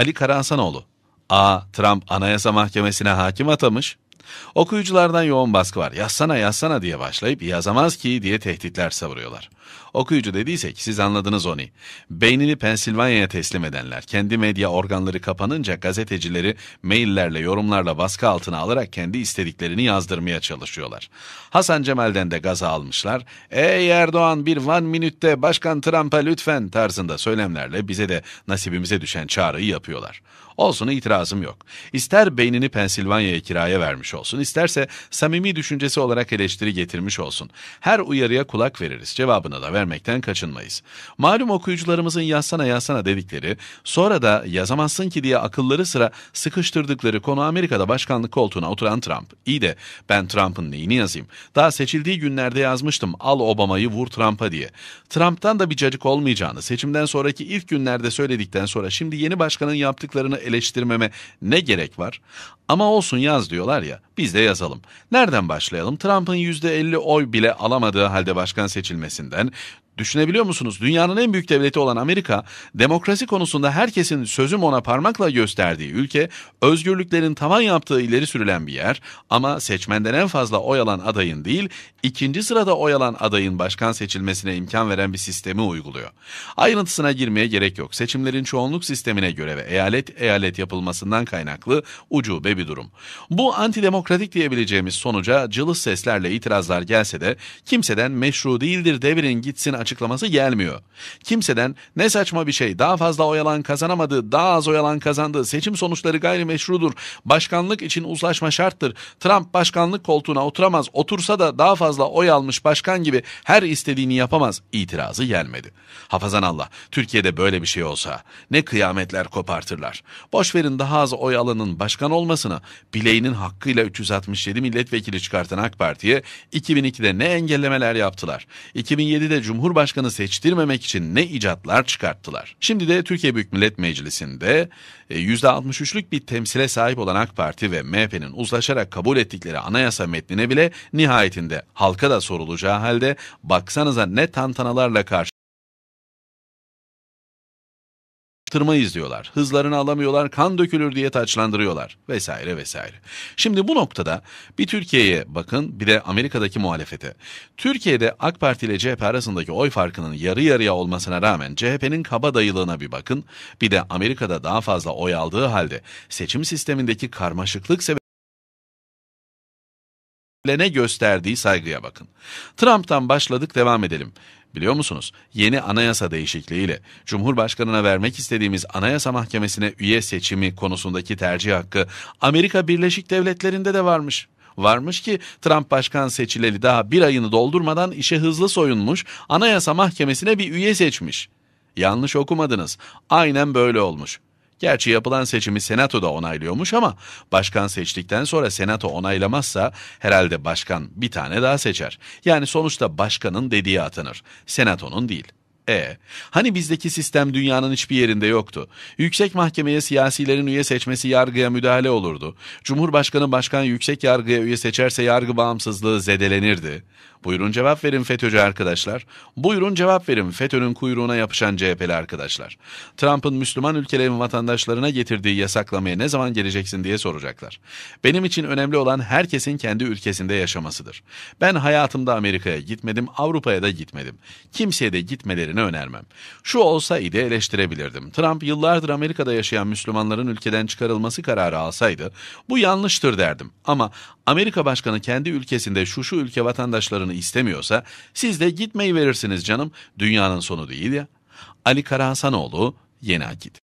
Ali Karansanoğlu. A. Trump Anayasa Mahkemesi'ne hakim atamış. Okuyuculardan yoğun baskı var. Yazsana yazsana diye başlayıp yazamaz ki diye tehditler savuruyorlar. Okuyucu dediysek siz anladınız onu. Beynini Pensilvanya'ya teslim edenler kendi medya organları kapanınca gazetecileri maillerle yorumlarla baskı altına alarak kendi istediklerini yazdırmaya çalışıyorlar. Hasan Cemal'den de gaza almışlar. Ey Erdoğan bir one minütte başkan Trump'a lütfen tarzında söylemlerle bize de nasibimize düşen çağrıyı yapıyorlar. Olsun itirazım yok. İster beynini Pensilvanya'ya kiraya vermiş etmiş olsun, isterse samimi düşüncesi olarak eleştiri getirmiş olsun. Her uyarıya kulak veririz, cevabını da vermekten kaçınmayız. Malum okuyucularımızın yazsana yazsana dedikleri, sonra da yazamazsın ki diye akılları sıra sıkıştırdıkları konu Amerika'da başkanlık koltuğuna oturan Trump. İyi de ben Trump'ın neyini yazayım? Daha seçildiği günlerde yazmıştım al Obama'yı vur Trump'a diye. Trump'tan da bir cacık olmayacağını seçimden sonraki ilk günlerde söyledikten sonra şimdi yeni başkanın yaptıklarını eleştirmeme ne gerek var? Ama olsun yaz diyorlar ya biz de yazalım. Nereden başlayalım? Trump'ın %50 oy bile alamadığı halde başkan seçilmesinden, Düşünebiliyor musunuz? Dünyanın en büyük devleti olan Amerika, demokrasi konusunda herkesin sözüm ona parmakla gösterdiği ülke, özgürlüklerin tavan yaptığı ileri sürülen bir yer ama seçmenden en fazla oy alan adayın değil, ikinci sırada oy alan adayın başkan seçilmesine imkan veren bir sistemi uyguluyor. Ayrıntısına girmeye gerek yok. Seçimlerin çoğunluk sistemine göre ve eyalet eyalet yapılmasından kaynaklı ucube bir durum. Bu antidemokratik diyebileceğimiz sonuca cılız seslerle itirazlar gelse de kimseden meşru değildir devrin gitsin açıklaması gelmiyor. Kimseden ne saçma bir şey daha fazla oyalan kazanamadı, daha az oyalan kazandı, seçim sonuçları gayrimeşrudur, başkanlık için uzlaşma şarttır, Trump başkanlık koltuğuna oturamaz, otursa da daha fazla oy almış başkan gibi her istediğini yapamaz itirazı gelmedi. Hafazan Allah, Türkiye'de böyle bir şey olsa ne kıyametler kopartırlar. Boşverin daha az oy alanın başkan olmasına bileğinin hakkıyla 367 milletvekili çıkartan AK Parti'ye 2002'de ne engellemeler yaptılar. 2007'de Cumhur Cumhurbaşkanı seçtirmemek için ne icatlar çıkarttılar. Şimdi de Türkiye Büyük Millet Meclisi'nde %63'lük e, bir temsile sahip olan AK Parti ve MHP'nin uzlaşarak kabul ettikleri anayasa metnine bile nihayetinde halka da sorulacağı halde baksanıza ne tantanalarla karşı saptırma izliyorlar. Hızlarını alamıyorlar, kan dökülür diye taçlandırıyorlar vesaire vesaire. Şimdi bu noktada bir Türkiye'ye bakın bir de Amerika'daki muhalefete. Türkiye'de AK Parti ile CHP arasındaki oy farkının yarı yarıya olmasına rağmen CHP'nin kaba dayılığına bir bakın. Bir de Amerika'da daha fazla oy aldığı halde seçim sistemindeki karmaşıklık sebebiyle ne gösterdiği saygıya bakın. Trump'tan başladık devam edelim. Biliyor musunuz? Yeni anayasa değişikliğiyle Cumhurbaşkanına vermek istediğimiz Anayasa Mahkemesi'ne üye seçimi konusundaki tercih hakkı Amerika Birleşik Devletleri'nde de varmış. Varmış ki Trump başkan seçileli daha bir ayını doldurmadan işe hızlı soyunmuş, Anayasa Mahkemesi'ne bir üye seçmiş. Yanlış okumadınız. Aynen böyle olmuş. Gerçi yapılan seçimi senato da onaylıyormuş ama başkan seçtikten sonra senato onaylamazsa herhalde başkan bir tane daha seçer. Yani sonuçta başkanın dediği atanır, senatonun değil. E, hani bizdeki sistem dünyanın hiçbir yerinde yoktu. Yüksek mahkemeye siyasilerin üye seçmesi yargıya müdahale olurdu. Cumhurbaşkanı başkan yüksek yargıya üye seçerse yargı bağımsızlığı zedelenirdi. Buyurun cevap verin FETÖ'cü arkadaşlar. Buyurun cevap verin FETÖ'nün kuyruğuna yapışan CHP'li arkadaşlar. Trump'ın Müslüman ülkelerin vatandaşlarına getirdiği yasaklamaya ne zaman geleceksin diye soracaklar. Benim için önemli olan herkesin kendi ülkesinde yaşamasıdır. Ben hayatımda Amerika'ya gitmedim, Avrupa'ya da gitmedim. Kimseye de gitmelerini yapmalarını önermem. Şu olsaydı eleştirebilirdim. Trump yıllardır Amerika'da yaşayan Müslümanların ülkeden çıkarılması kararı alsaydı bu yanlıştır derdim. Ama Amerika Başkanı kendi ülkesinde şu şu ülke vatandaşlarını istemiyorsa siz de gitmeyi verirsiniz canım. Dünyanın sonu değil ya. Ali Karahasanoğlu, Yeni Akit.